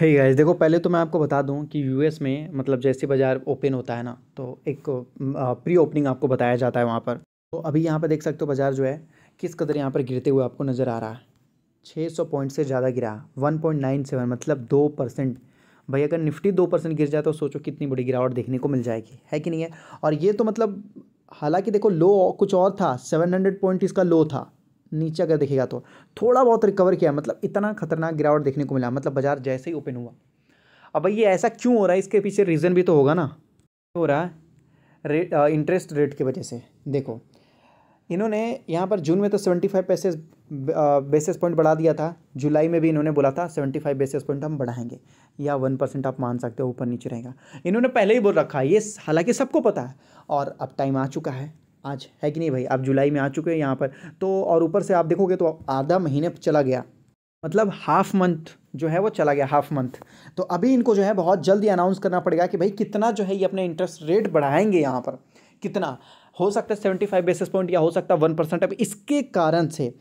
है hey guys देखो पहले तो मैं आपको बता दूं कि यूएस में मतलब जैसे बाज़ार ओपन होता है ना तो एक प्री ओपनिंग आपको बताया जाता है वहाँ पर तो अभी यहाँ पर देख सकते हो बाज़ार जो है किस कदर यहाँ पर गिरते हुए आपको नज़र आ रहा है 600 पॉइंट से ज़्यादा गिरा 1.97 मतलब दो परसेंट भाई अगर निफ्टी दो परसेंट गिर जाए तो सोचो कितनी बड़ी गिरावट देखने को मिल जाएगी है कि नहीं है और ये तो मतलब हालाँकि देखो लो कुछ और था सेवन पॉइंट इसका लो था नीचे अगर देखेगा तो थोड़ा बहुत रिकवर किया मतलब इतना खतरनाक गिरावट देखने को मिला मतलब बाजार जैसे ही ओपन हुआ अब भाई ये ऐसा क्यों हो रहा है इसके पीछे रीज़न भी तो होगा ना हो रहा है इंटरेस्ट रेट की वजह से देखो इन्होंने यहाँ पर जून में तो सेवेंटी फाइव पैसे बेसिस पॉइंट बढ़ा दिया था जुलाई में भी इन्होंने बोला था सेवेंटी फाइव बेसिस पॉइंट हम बढ़ाएंगे या वन परसेंट आप मान सकते हो ऊपर नीचे रहेगा इन्होंने पहले ही बोल रखा है ये हालांकि सबको पता है और अब टाइम आ चुका है आज है कि नहीं भाई आप जुलाई में आ चुके हैं यहाँ पर तो और ऊपर से आप देखोगे तो आधा महीने चला गया मतलब हाफ मंथ जो है वो चला गया हाफ मंथ तो अभी इनको जो है बहुत जल्दी अनाउंस करना पड़ेगा कि भाई कितना जो है ये अपने इंटरेस्ट रेट बढ़ाएंगे यहाँ पर कितना हो सकता है सेवेंटी फाइव बेसिस पॉइंट या हो सकता है वन परसेंट अब इसके कारण से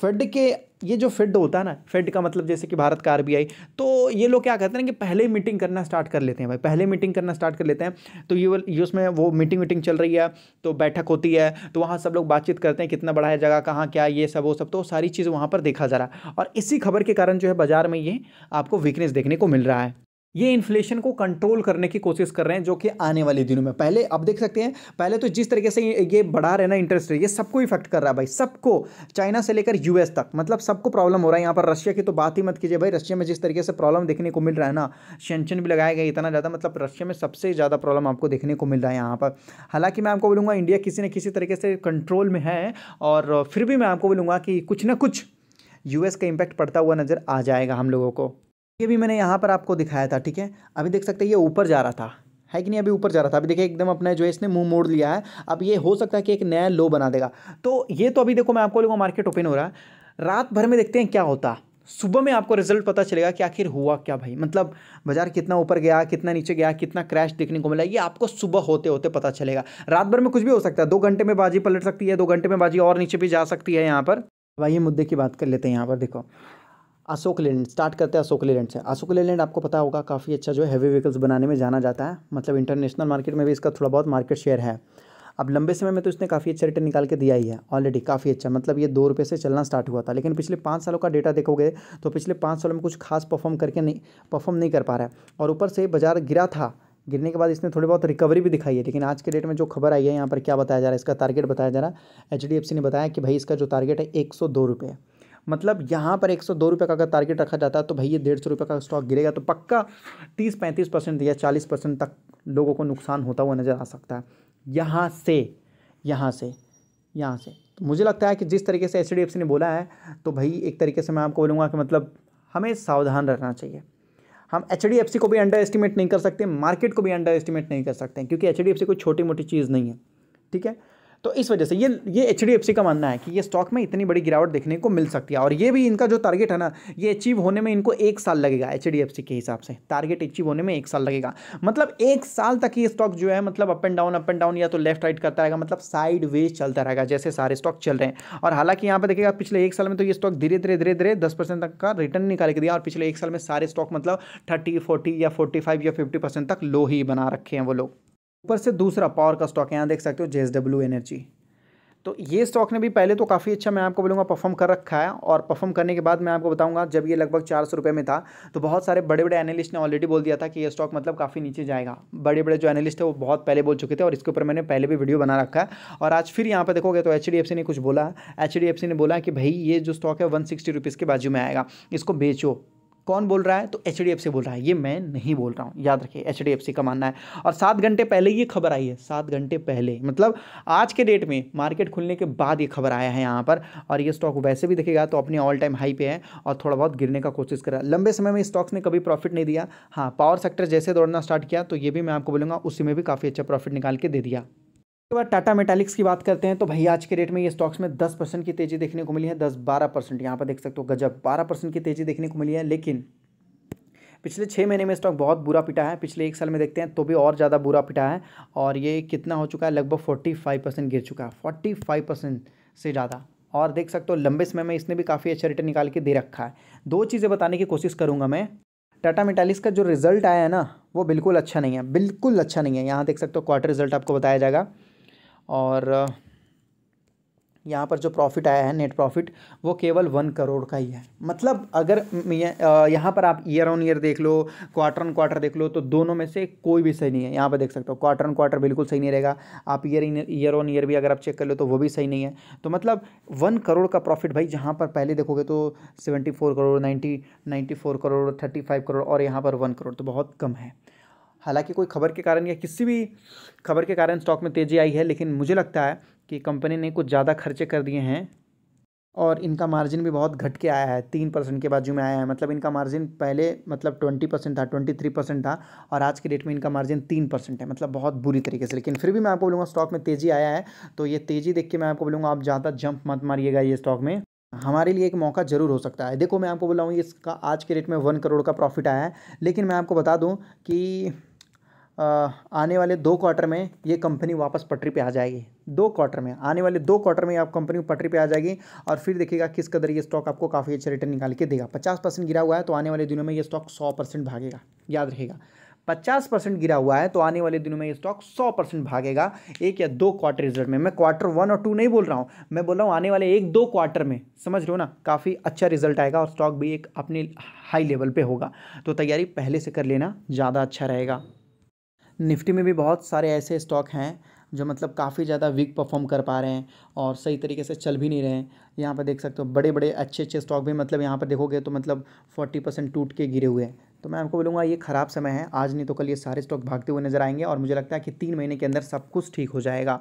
फेड के ये जो फेड होता है ना फेड का मतलब जैसे कि भारत का आरबीआई तो ये लोग क्या करते हैं कि पहले मीटिंग करना स्टार्ट कर लेते हैं भाई पहले मीटिंग करना स्टार्ट कर लेते हैं तो ये ये उसमें वो मीटिंग वीटिंग चल रही है तो बैठक होती है तो वहाँ सब लोग बातचीत करते हैं कितना बड़ा है जगह कहाँ क्या ये सब वो सब तो सारी चीज़ वहाँ पर देखा जा रहा है और इसी खबर के कारण जो है बाज़ार में ये आपको वीकनेस देखने को मिल रहा है ये इन्फ्लेशन को कंट्रोल करने की कोशिश कर रहे हैं जो कि आने वाले दिनों में पहले आप देख सकते हैं पहले तो जिस तरीके से ये बढ़ा रहे ना इंटरेस्ट रेट ये सबको इफेक्ट कर रहा है भाई सबको चाइना से लेकर यूएस तक मतलब सबको प्रॉब्लम हो रहा है यहाँ पर रशिया की तो बात ही मत कीजिए भाई रशिया में जिस तरीके से प्रॉब्लम देखने को मिल रहा है ना शेंशन भी लगाया गया इतना ज़्यादा मतलब रशिया में सबसे ज़्यादा प्रॉब्लम आपको देखने को मिल रहा है यहाँ पर हालांकि मैं आपको बोलूँगा इंडिया किसी न किसी तरीके से कंट्रोल में है और फिर भी मैं आपको बोलूँगा कि कुछ ना कुछ यूएस का इम्पैक्ट पड़ता हुआ नज़र आ जाएगा हम लोगों को ये भी मैंने यहाँ पर आपको दिखाया था ठीक है अभी देख सकते हैं ये ऊपर जा रहा था है कि नहीं अभी ऊपर जा रहा था अभी देखिए एकदम अपना जो है इसने मुंह मोड़ लिया है अब ये हो सकता है कि एक नया लो बना देगा तो ये तो अभी देखो मैं आपको लोगों मार्केट ओपन हो रहा है रात भर में देखते हैं क्या होता सुबह में आपको रिजल्ट पता चलेगा कि आखिर हुआ क्या भाई मतलब बाजार कितना ऊपर गया कितना नीचे गया कितना क्रैश देखने को मिला ये आपको सुबह होते होते पता चलेगा रात भर में कुछ भी हो सकता है दो घंटे में बाजी पलट सकती है दो घंटे में बाजी और नीचे भी जा सकती है यहाँ पर भाई मुद्दे की बात कर लेते हैं यहाँ पर देखो अशोक लेलैंड स्टार्ट करते हैं अशोक लेलैंड से अशोक लेलैंड आपको पता होगा काफ़ी अच्छा जो है हैवी व्हीकल्स बनाने में जाना जाता है मतलब इंटरनेशनल मार्केट में भी इसका थोड़ा बहुत मार्केट शेयर है अब लंबे समय में तो इसने काफ़ी अच्छा रिटर्न निकाल के दिया ही है ऑलरेडी काफ़ी अच्छा मतलब ये दो रुपये से चलना स्टार्ट हुआ था लेकिन पिछले पाँच सालों का डेटा देखोगे तो पिछले पाँच सालों में कुछ खास परफॉर्म करके नहीं परफॉर्म नहीं कर पा रहा है और ऊपर से बाजार गिरा था गिरने के बाद इसने थोड़ी बहुत रिकवरी भी दिखाई है लेकिन आज के डेट में जो खबर आई है यहाँ पर क्या बताया जा रहा है इसका टारगेट बताया जा रहा है एच ने बताया कि भाई इसका जो टारगेट है एक सौ दो रुपये मतलब यहाँ पर एक सौ दो रुपये का अगर टारगेट रखा जाता है तो भैया डेढ़ सौ रुपये का स्टॉक गिरेगा तो पक्का तीस पैंतीस परसेंट या चालीस परसेंट तक लोगों को नुकसान होता हुआ नज़र आ सकता है यहाँ से यहाँ से यहाँ से तो मुझे लगता है कि जिस तरीके से एच ने बोला है तो भाई एक तरीके से मैं आपको बोलूँगा कि मतलब हमें सावधान रहना चाहिए हम एच को भी अंडर एस्टिमेट नहीं कर सकते मार्केट को भी अंडर एस्टिमेट नहीं कर सकते क्योंकि एच कोई छोटी मोटी चीज़ नहीं है ठीक है तो इस वजह से ये ये एच का मानना है कि ये स्टॉक में इतनी बड़ी गिरावट देखने को मिल सकती है और ये भी इनका जो टारगेट है ना ये अचीव होने में इनको एक साल लगेगा एच के हिसाब से टारगेट अचीव होने में एक साल लगेगा मतलब एक साल तक ये स्टॉक जो है मतलब up and down up and down या तो लेफ्ट राइट करता रहेगा मतलब साइड वेज चलता रहेगा जैसे सारे स्टॉक चल रहे हैं और हालांकि यहाँ पर देखिएगा पिछले एक साल में तो ये स्टॉक धीरे धीरे धीरे धीरे दस परसेंट तक का रिटर्न निकाल के दिया और पिछले एक साल में सारे स्टॉक मतलब थर्टी फोर्टी या फोर्टी फाइव या फिफ्टी परसेंट तक लो ही बना रखे हैं वो लोग ऊपर से दूसरा पावर का स्टॉक यहाँ देख सकते हो जे एनर्जी तो ये स्टॉक ने भी पहले तो काफ़ी अच्छा मैं आपको बोलूँगा परफॉर्म कर रखा है और परफॉर्म करने के बाद मैं आपको बताऊँगा जब ये लगभग चार सौ रुपये में था तो बहुत सारे बड़े बड़े एनालिस्ट ने ऑलरेडी बोल दिया था कि ये स्टॉक मतलब काफ़ी नीचे जाएगा बड़े बड़े जो एनालिस्ट थे वो बहुत पहले बोल चुके थे और इसके ऊपर मैंने पहले भी वीडियो बना रखा है और आज फिर यहाँ पर देखोगे तो एच ने कुछ बोला एच ने बोला कि भाई ये जो स्टॉक है वन सिक्सटी के बाजू में आएगा इसको बेचो कौन बोल रहा है तो एच बोल रहा है ये मैं नहीं बोल रहा हूँ याद रखिए एच का मानना है और सात घंटे पहले ये खबर आई है सात घंटे पहले मतलब आज के डेट में मार्केट खुलने के बाद ये खबर आया है यहाँ पर और ये स्टॉक वैसे भी देखेगा तो अपने ऑल टाइम हाई पे है और थोड़ा बहुत गिरने का कोशिश कर रहा है लंबे समय में स्टॉक्स ने कभी प्रॉफिट नहीं दिया हाँ पावर सेक्टर जैसे दौड़ना स्टार्ट किया तो ये भी मैं आपको बोलूँगा उसी में भी काफ़ी अच्छा प्रॉफिट निकाल के दे दिया उसके बाद टाटा मेटालिक्स की बात करते हैं तो भाई आज के रेट में ये स्टॉक्स में दस परसेंट की तेज़ी देखने को मिली है दस बारह परसेंट यहाँ पर देख सकते हो गजब बारह परसेंट की तेज़ी देखने को मिली है लेकिन पिछले छः महीने में स्टॉक बहुत बुरा पिटा है पिछले एक साल में देखते हैं तो भी और ज़्यादा बुरा पिटा है और ये कितना हो चुका है लगभग फोर्टी फाइव परसेंट गिर चुका है फोर्टी फाइव परसेंट से ज़्यादा और देख सकते हो लंबे समय में इसने भी काफ़ी अच्छा रिटर्न निकाल के दे रखा है दो चीज़ें बताने की कोशिश करूँगा मैं टाटा मेटालिक्स का जो रिजल्ट आया है ना वो बिल्कुल अच्छा नहीं है बिल्कुल अच्छा नहीं है यहाँ देख सकते हो क्वार्टर रिजल्ट आपको बताया जाएगा और यहाँ पर जो प्रॉफिट आया है नेट प्रॉफिट वो केवल वन करोड़ का ही है मतलब अगर यहाँ पर आप ईयर ऑन ईयर देख लो क्वार्टर ऑन क्वार्टर देख लो तो दोनों में से कोई भी सही नहीं है यहाँ पर देख सकते हो क्वार्टर ऑन क्वार्टर बिल्कुल सही नहीं रहेगा आप ईयर ईयर ऑन ईयर भी अगर आप चेक कर लो तो वो भी सही नहीं है तो मतलब वन करोड़ का प्रॉफिट भाई जहाँ पर पहले देखोगे तो seventy four crore ninety ninety four crore thirty five crore और यहाँ पर वन करोड़ तो बहुत कम है हालांकि कोई खबर के कारण या किसी भी खबर के कारण स्टॉक में तेज़ी आई है लेकिन मुझे लगता है कि कंपनी ने कुछ ज़्यादा खर्चे कर दिए हैं और इनका मार्जिन भी बहुत घट के आया है तीन परसेंट के बाजू में आया है मतलब इनका मार्जिन पहले मतलब ट्वेंटी परसेंट था ट्वेंटी थ्री परसेंट था और आज के डेट में इनका मार्जिन तीन परसेंट है मतलब बहुत बुरी तरीके से लेकिन फिर भी मैं आपको बोलूँगा स्टॉक में तेज़ी आया है तो ये तेज़ी देख के मैं आपको बोलूँगा आप ज़्यादा जंप मत मारिएगा ये स्टॉक में हमारे लिए एक मौका जरूर हो सकता है देखो मैं आपको बोला हूँ इसका आज के रेट में वन करोड़ का प्रॉफिट आया है लेकिन मैं आपको बता दूँ कि आने वाले दो क्वार्टर में ये कंपनी वापस पटरी पे आ जाएगी दो क्वार्टर में आने वाले दो क्वार्टर में आप कंपनी पटरी पे आ जाएगी और फिर देखिएगा किस कदर ये स्टॉक आपको काफ़ी अच्छा रिटर्न निकाल के देगा पचास परसेंट गिरा हुआ है तो आने वाले दिनों में ये स्टॉक सौ परसेंट भागेगा याद रहेगा पचास परसेंट गिरा हुआ है तो आने वाले दिनों में ये स्टॉक सौ परसेंट भागेगा एक या दो क्वार्टर रिजल्ट में मैं क्वार्टर वन और टू नहीं बोल रहा हूँ मैं बोल रहा हूँ आने वाले एक दो क्वार्टर में समझ लो ना काफ़ी अच्छा रिजल्ट आएगा और स्टॉक भी एक अपने हाई लेवल पे होगा तो तैयारी पहले से कर लेना ज़्यादा अच्छा रहेगा निफ्टी में भी बहुत सारे ऐसे स्टॉक हैं जो मतलब काफ़ी ज़्यादा वीक परफॉर्म कर पा रहे हैं और सही तरीके से चल भी नहीं रहे हैं यहाँ पर देख सकते हो बड़े बड़े अच्छे अच्छे स्टॉक भी मतलब यहाँ पर देखोगे तो मतलब फोर्टी परसेंट टूट के गिरे हुए हैं तो मैं आपको बोलूँगा ये ख़राब समय है आज नहीं तो कल ये सारे स्टॉक भागते हुए नजर आएंगे और मुझे लगता है कि तीन महीने के अंदर सब कुछ ठीक हो जाएगा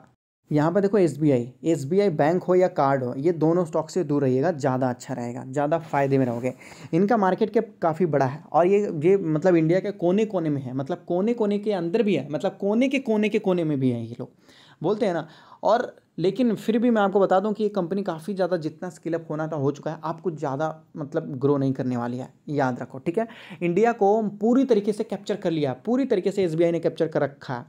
यहाँ पर देखो एस बी बैंक हो या कार्ड हो ये दोनों स्टॉक से दूर रहिएगा ज़्यादा अच्छा रहेगा ज़्यादा फायदे में रहोगे इनका मार्केट कैप काफ़ी बड़ा है और ये ये मतलब इंडिया के कोने कोने में है मतलब कोने कोने के अंदर भी है मतलब कोने के कोने के कोने में भी है ये लोग बोलते हैं ना और लेकिन फिर भी मैं आपको बता दूं कि ये कंपनी काफ़ी ज़्यादा जितना स्किलअप होना था हो चुका है आपको ज़्यादा मतलब ग्रो नहीं करने वाली है याद रखो ठीक है इंडिया को पूरी तरीके से कैप्चर कर लिया पूरी तरीके से एस ने कैप्चर कर रखा है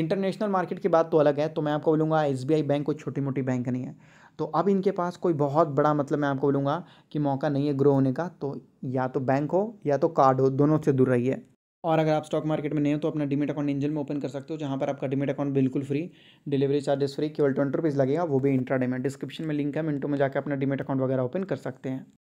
इंटरनेशनल मार्केट की बात तो अलग है तो मैं आपको बोलूँगा एस बैंक कोई छोटी मोटी बैंक नहीं है तो अब इनके पास कोई बहुत बड़ा मतलब मैं आपको बोलूँगा कि मौका नहीं है ग्रो होने का तो या तो बैंक हो या तो कार्ड हो दोनों से दूर रहिए और अगर आप स्टॉक मार्केट में नहीं हो तो अपना डिमिट अकाउंट इंजन में ओपन कर सकते हो जहाँ पर आपका डिमिट अकाउंट बिल्कुल फ्री डिलीवरी चार्जेस फ्री केवल ट्वेंटी रुपीज़ लगेगा वो भी इंट्रा में डिस्क्रिप्शन में लिंक है मिनटों में जाकर अपना डिमिट अकाउंट वगैरह ओपन कर सकते हैं